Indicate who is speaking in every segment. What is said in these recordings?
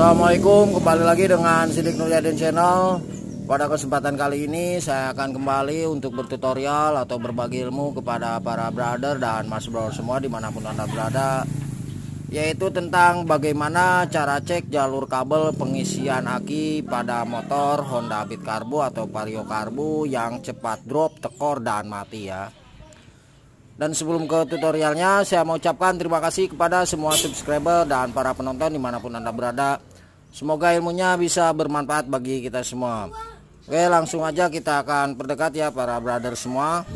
Speaker 1: Assalamualaikum kembali lagi dengan Sidik Nuryadin Channel Pada kesempatan kali ini saya akan kembali untuk bertutorial atau berbagi ilmu kepada para brother dan mas bro semua dimanapun anda berada Yaitu tentang bagaimana cara cek jalur kabel pengisian aki pada motor Honda Beat Karbu atau Vario Karbu yang cepat drop, tekor, dan mati ya dan sebelum ke tutorialnya, saya mau ucapkan terima kasih kepada semua subscriber dan para penonton dimanapun Anda berada. Semoga ilmunya bisa bermanfaat bagi kita semua. Oke, langsung aja kita akan perdekat ya para brother semua.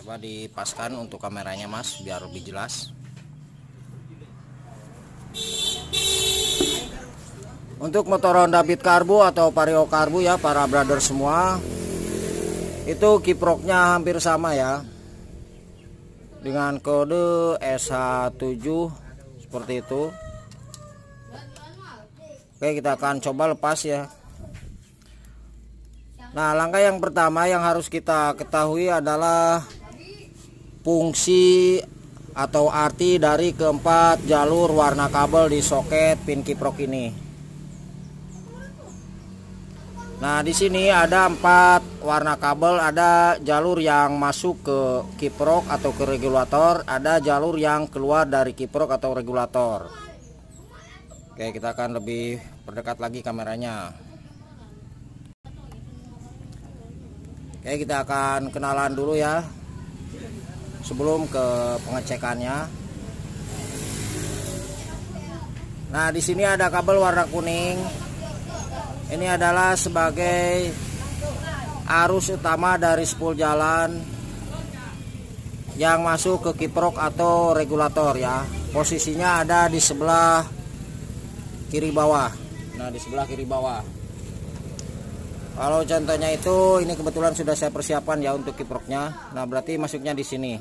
Speaker 1: Coba dipaskan untuk kameranya Mas biar lebih jelas. Untuk motor Honda Beat Karbu atau Vario Karbu ya para brother semua. Itu kiproknya hampir sama ya dengan kode s 7 seperti itu Oke kita akan coba lepas ya Nah langkah yang pertama yang harus kita ketahui adalah fungsi atau arti dari keempat jalur warna kabel di soket pin kiprok ini Nah, di sini ada empat warna kabel, ada jalur yang masuk ke kiprok atau ke regulator, ada jalur yang keluar dari kiprok atau regulator. Oke, kita akan lebih perdekat lagi kameranya. Oke, kita akan kenalan dulu ya. Sebelum ke pengecekannya. Nah, di sini ada kabel warna kuning ini adalah sebagai arus utama dari spool jalan yang masuk ke kiprok atau regulator ya posisinya ada di sebelah kiri bawah nah di sebelah kiri bawah kalau contohnya itu ini kebetulan sudah saya persiapkan ya untuk kiproknya nah berarti masuknya di sini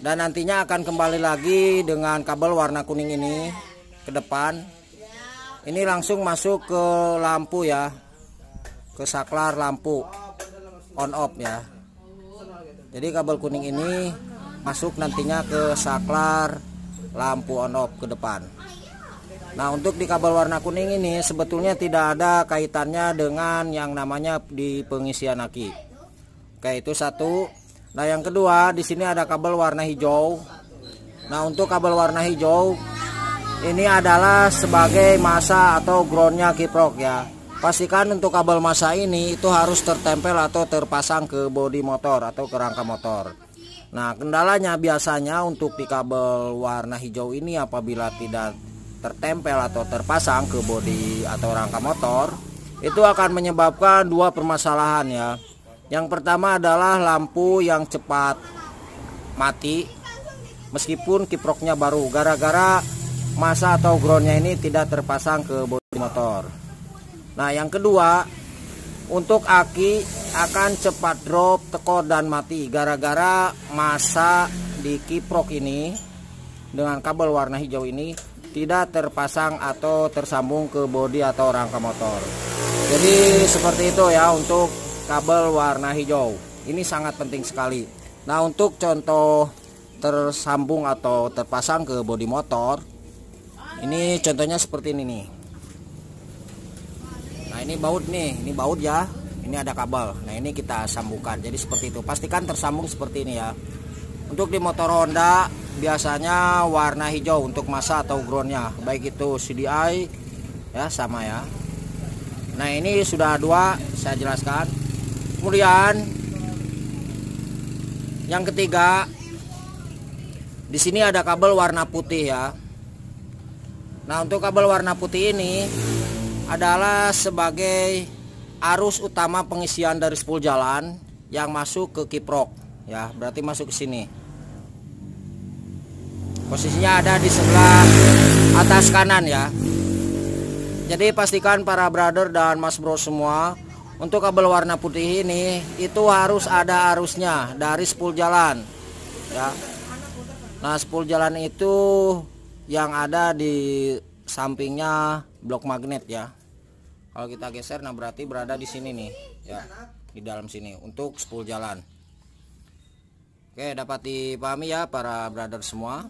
Speaker 1: dan nantinya akan kembali lagi dengan kabel warna kuning ini ke depan ini langsung masuk ke lampu ya ke saklar lampu on off ya jadi kabel kuning ini masuk nantinya ke saklar lampu on off ke depan nah untuk di kabel warna kuning ini sebetulnya tidak ada kaitannya dengan yang namanya di pengisian aki oke itu satu nah yang kedua di sini ada kabel warna hijau nah untuk kabel warna hijau ini adalah sebagai masa atau groundnya kiprok ya pastikan untuk kabel masa ini itu harus tertempel atau terpasang ke bodi motor atau kerangka motor nah kendalanya biasanya untuk di kabel warna hijau ini apabila tidak tertempel atau terpasang ke bodi atau rangka motor itu akan menyebabkan dua permasalahan ya yang pertama adalah lampu yang cepat mati meskipun kiproknya baru gara-gara masa atau groundnya ini tidak terpasang ke bodi motor nah yang kedua untuk aki akan cepat drop tekor dan mati gara-gara masa di kiprok ini dengan kabel warna hijau ini tidak terpasang atau tersambung ke bodi atau rangka motor jadi seperti itu ya untuk kabel warna hijau ini sangat penting sekali nah untuk contoh tersambung atau terpasang ke bodi motor ini contohnya seperti ini nih nah ini baut nih ini baut ya ini ada kabel nah ini kita sambungkan jadi seperti itu pastikan tersambung seperti ini ya untuk di motor Honda biasanya warna hijau untuk masa atau groundnya baik itu CDI ya sama ya nah ini sudah dua saya jelaskan kemudian yang ketiga di sini ada kabel warna putih ya Nah untuk kabel warna putih ini adalah sebagai arus utama pengisian dari spool jalan yang masuk ke kiprok ya berarti masuk ke sini posisinya ada di sebelah atas kanan ya jadi pastikan para brother dan mas bro semua untuk kabel warna putih ini itu harus ada arusnya dari spool jalan ya nah spool jalan itu yang ada di sampingnya blok magnet ya kalau kita geser nah berarti berada di sini nih ya di dalam sini untuk spool jalan oke dapat dipahami ya para brother semua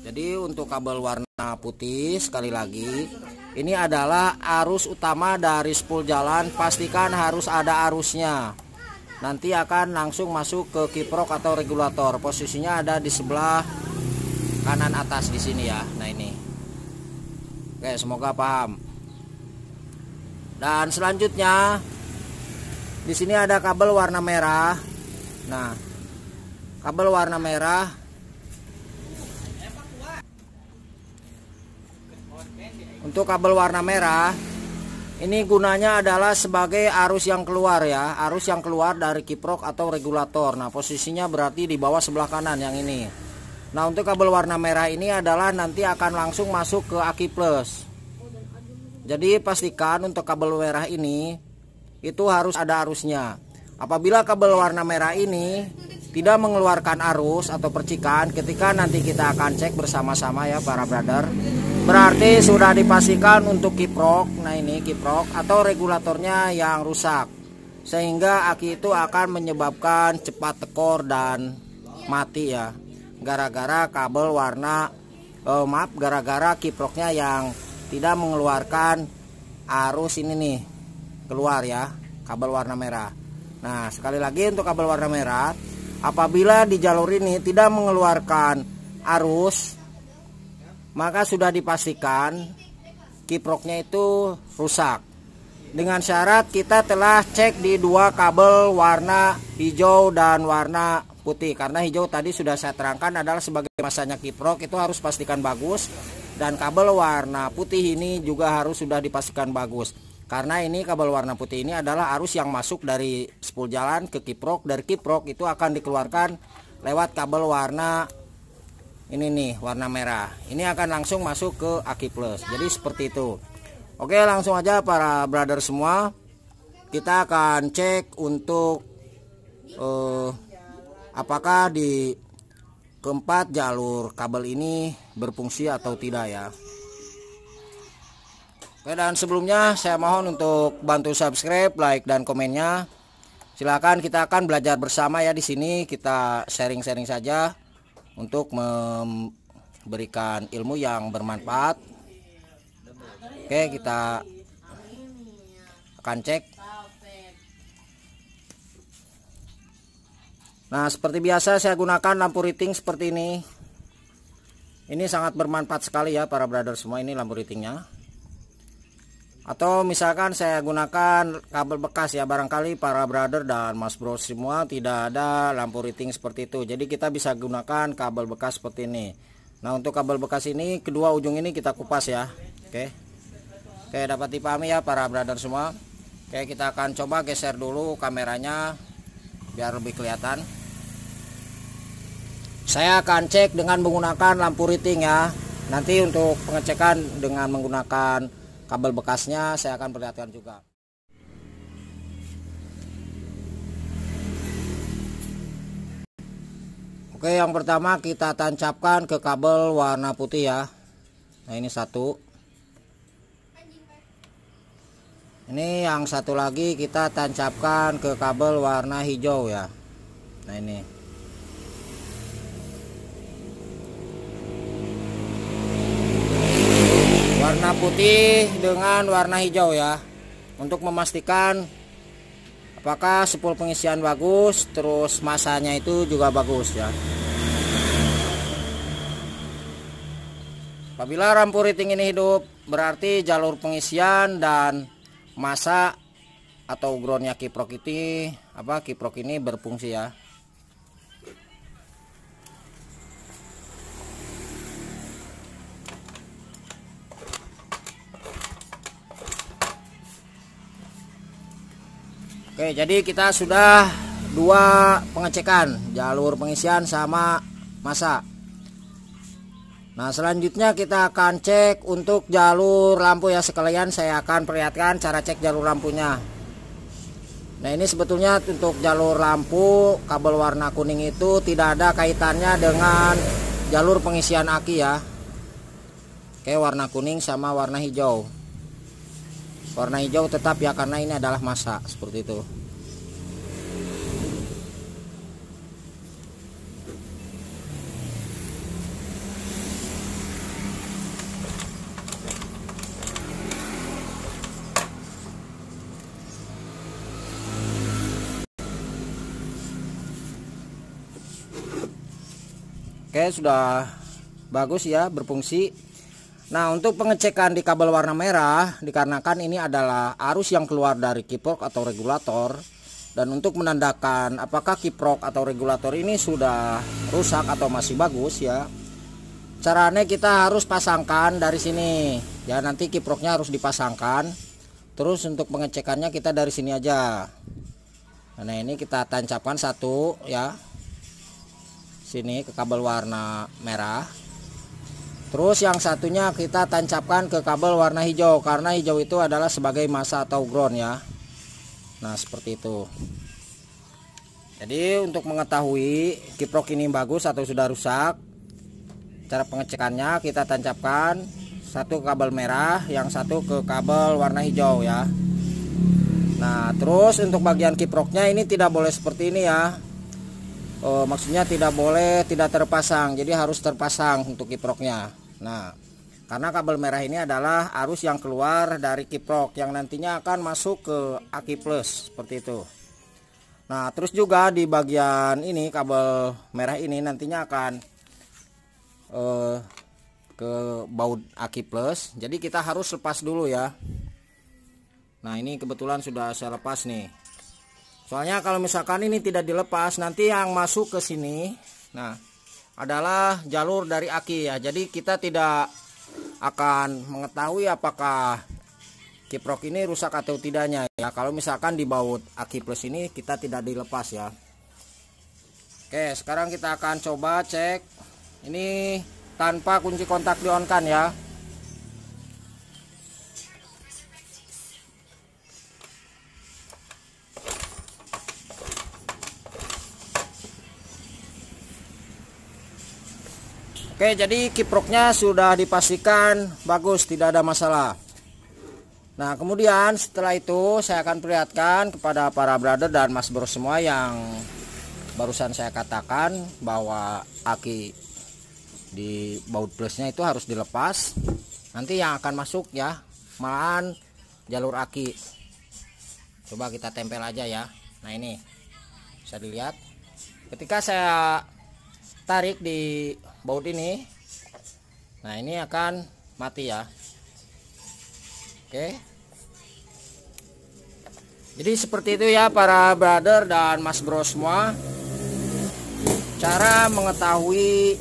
Speaker 1: jadi untuk kabel warna putih sekali lagi ini adalah arus utama dari spool jalan pastikan harus ada arusnya nanti akan langsung masuk ke kiprok atau regulator posisinya ada di sebelah kanan atas di sini ya nah ini oke semoga paham dan selanjutnya di sini ada kabel warna merah nah kabel warna merah untuk kabel warna merah ini gunanya adalah sebagai arus yang keluar ya, arus yang keluar dari kiprok atau regulator. Nah, posisinya berarti di bawah sebelah kanan yang ini. Nah untuk kabel warna merah ini adalah nanti akan langsung masuk ke aki plus Jadi pastikan untuk kabel merah ini itu harus ada arusnya Apabila kabel warna merah ini tidak mengeluarkan arus atau percikan ketika nanti kita akan cek bersama-sama ya para brother Berarti sudah dipastikan untuk kiprok Nah ini kiprok atau regulatornya yang rusak Sehingga aki itu akan menyebabkan cepat tekor dan mati ya gara-gara kabel warna oh, maaf gara-gara kiproknya yang tidak mengeluarkan arus ini nih keluar ya kabel warna merah nah sekali lagi untuk kabel warna merah apabila di jalur ini tidak mengeluarkan arus maka sudah dipastikan kiproknya itu rusak dengan syarat kita telah cek di dua kabel warna hijau dan warna putih karena hijau tadi sudah saya terangkan adalah sebagai masanya kiprok itu harus pastikan bagus dan kabel warna putih ini juga harus sudah dipastikan bagus karena ini kabel warna putih ini adalah arus yang masuk dari spool jalan ke kiprok dari kiprok itu akan dikeluarkan lewat kabel warna ini nih warna merah ini akan langsung masuk ke aki plus jadi seperti itu oke langsung aja para brother semua kita akan cek untuk uh, apakah di keempat jalur kabel ini berfungsi atau tidak ya Oke dan sebelumnya saya mohon untuk bantu subscribe, like dan komennya. silahkan kita akan belajar bersama ya di sini kita sharing-sharing saja untuk memberikan ilmu yang bermanfaat. Oke, kita akan cek Nah seperti biasa saya gunakan lampu riting seperti ini Ini sangat bermanfaat sekali ya para brother semua ini lampu ritingnya Atau misalkan saya gunakan kabel bekas ya barangkali para brother dan mas bro semua tidak ada lampu riting seperti itu Jadi kita bisa gunakan kabel bekas seperti ini Nah untuk kabel bekas ini kedua ujung ini kita kupas ya Oke Oke dapat dipahami ya para brother semua Oke kita akan coba geser dulu kameranya biar lebih kelihatan saya akan cek dengan menggunakan lampu riting ya. Nanti untuk pengecekan dengan menggunakan kabel bekasnya saya akan perlihatkan juga. Oke, yang pertama kita tancapkan ke kabel warna putih ya. Nah, ini satu. Ini yang satu lagi kita tancapkan ke kabel warna hijau ya. Nah, ini. warna putih dengan warna hijau ya untuk memastikan apakah sepul pengisian bagus terus masanya itu juga bagus ya apabila rampu riting ini hidup berarti jalur pengisian dan masa atau groundnya kiprok ini apa kiprok ini berfungsi ya Oke, jadi kita sudah dua pengecekan jalur pengisian sama masa. Nah, selanjutnya kita akan cek untuk jalur lampu ya sekalian saya akan perlihatkan cara cek jalur lampunya. Nah, ini sebetulnya untuk jalur lampu kabel warna kuning itu tidak ada kaitannya dengan jalur pengisian aki ya. Oke, warna kuning sama warna hijau warna hijau tetap ya karena ini adalah masa seperti itu Oke sudah bagus ya berfungsi Nah untuk pengecekan di kabel warna merah dikarenakan ini adalah arus yang keluar dari kiprok atau regulator dan untuk menandakan apakah kiprok atau regulator ini sudah rusak atau masih bagus ya caranya kita harus pasangkan dari sini ya nanti kiproknya harus dipasangkan terus untuk pengecekannya kita dari sini aja nah ini kita tancapkan satu ya sini ke kabel warna merah Terus yang satunya kita tancapkan ke kabel warna hijau karena hijau itu adalah sebagai masa atau ground ya. Nah, seperti itu. Jadi untuk mengetahui kiprok ini bagus atau sudah rusak, cara pengecekannya kita tancapkan satu kabel merah, yang satu ke kabel warna hijau ya. Nah, terus untuk bagian kiproknya ini tidak boleh seperti ini ya e, maksudnya tidak boleh tidak terpasang jadi harus terpasang untuk kiproknya nah karena kabel merah ini adalah arus yang keluar dari kiprok yang nantinya akan masuk ke aki plus seperti itu nah terus juga di bagian ini kabel merah ini nantinya akan eh, ke baut aki plus jadi kita harus lepas dulu ya nah ini kebetulan sudah saya lepas nih soalnya kalau misalkan ini tidak dilepas nanti yang masuk ke sini nah adalah jalur dari aki ya jadi kita tidak akan mengetahui apakah kiprok ini rusak atau tidaknya ya kalau misalkan dibaut aki plus ini kita tidak dilepas ya oke sekarang kita akan coba cek ini tanpa kunci kontak dionkan ya Oke, jadi kiproknya sudah dipastikan bagus, tidak ada masalah. Nah, kemudian setelah itu saya akan perlihatkan kepada para brother dan mas bro semua yang barusan saya katakan bahwa aki di baut plusnya itu harus dilepas. Nanti yang akan masuk ya, malahan jalur aki. Coba kita tempel aja ya. Nah, ini bisa dilihat. Ketika saya tarik di baut ini nah ini akan mati ya oke jadi seperti itu ya para brother dan mas bro semua cara mengetahui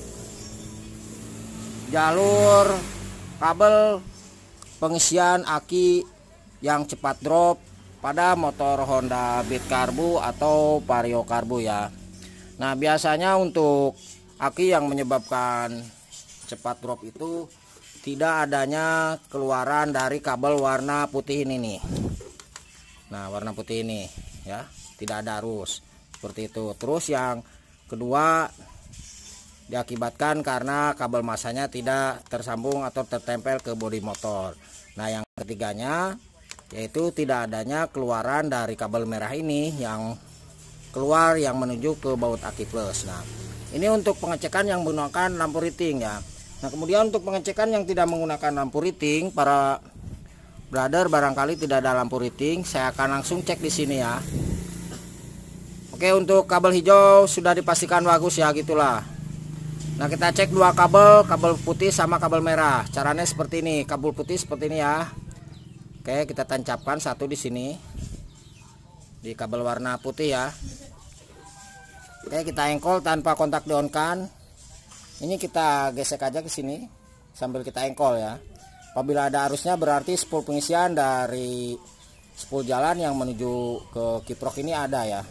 Speaker 1: jalur kabel pengisian aki yang cepat drop pada motor Honda Beat Karbu atau Vario Karbu ya nah biasanya untuk aki yang menyebabkan cepat drop itu tidak adanya keluaran dari kabel warna putih ini nih nah warna putih ini ya tidak ada arus seperti itu terus yang kedua diakibatkan karena kabel masanya tidak tersambung atau tertempel ke bodi motor nah yang ketiganya yaitu tidak adanya keluaran dari kabel merah ini yang keluar yang menuju ke baut aki plus nah ini untuk pengecekan yang menggunakan lampu riting ya. Nah, kemudian untuk pengecekan yang tidak menggunakan lampu riting, para brother barangkali tidak ada lampu riting, saya akan langsung cek di sini ya. Oke, untuk kabel hijau sudah dipastikan bagus ya gitulah. Nah, kita cek dua kabel, kabel putih sama kabel merah. Caranya seperti ini, kabel putih seperti ini ya. Oke, kita tancapkan satu di sini. Di kabel warna putih ya. Oke, kita engkol tanpa kontak daunkan. Ini kita gesek aja ke sini sambil kita engkol ya. Apabila ada arusnya berarti spool pengisian dari spool jalan yang menuju ke kiprok ini ada ya.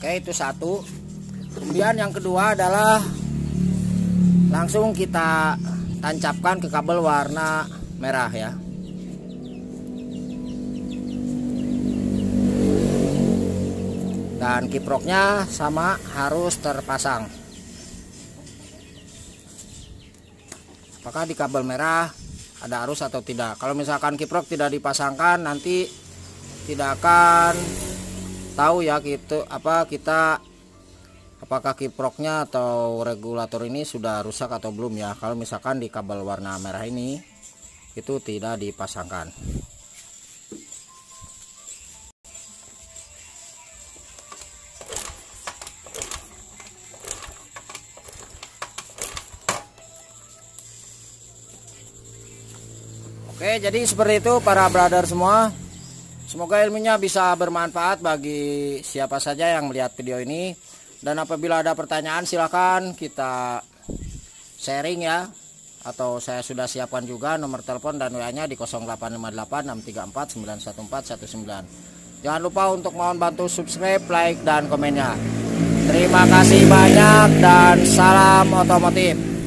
Speaker 1: Oke, itu satu. Kemudian yang kedua adalah langsung kita tancapkan ke kabel warna merah ya dan kiproknya sama harus terpasang apakah di kabel merah ada arus atau tidak kalau misalkan kiprok tidak dipasangkan nanti tidak akan tahu ya gitu apa kita apakah kiproknya atau regulator ini sudah rusak atau belum ya kalau misalkan di kabel warna merah ini itu tidak dipasangkan Oke jadi seperti itu para brother semua Semoga ilmunya bisa bermanfaat bagi siapa saja yang melihat video ini dan apabila ada pertanyaan silahkan kita sharing ya atau saya sudah siapkan juga nomor telepon dan WA-nya di 0858-634-914-19. Jangan lupa untuk mohon bantu subscribe, like, dan komennya. Terima kasih banyak dan salam otomotif.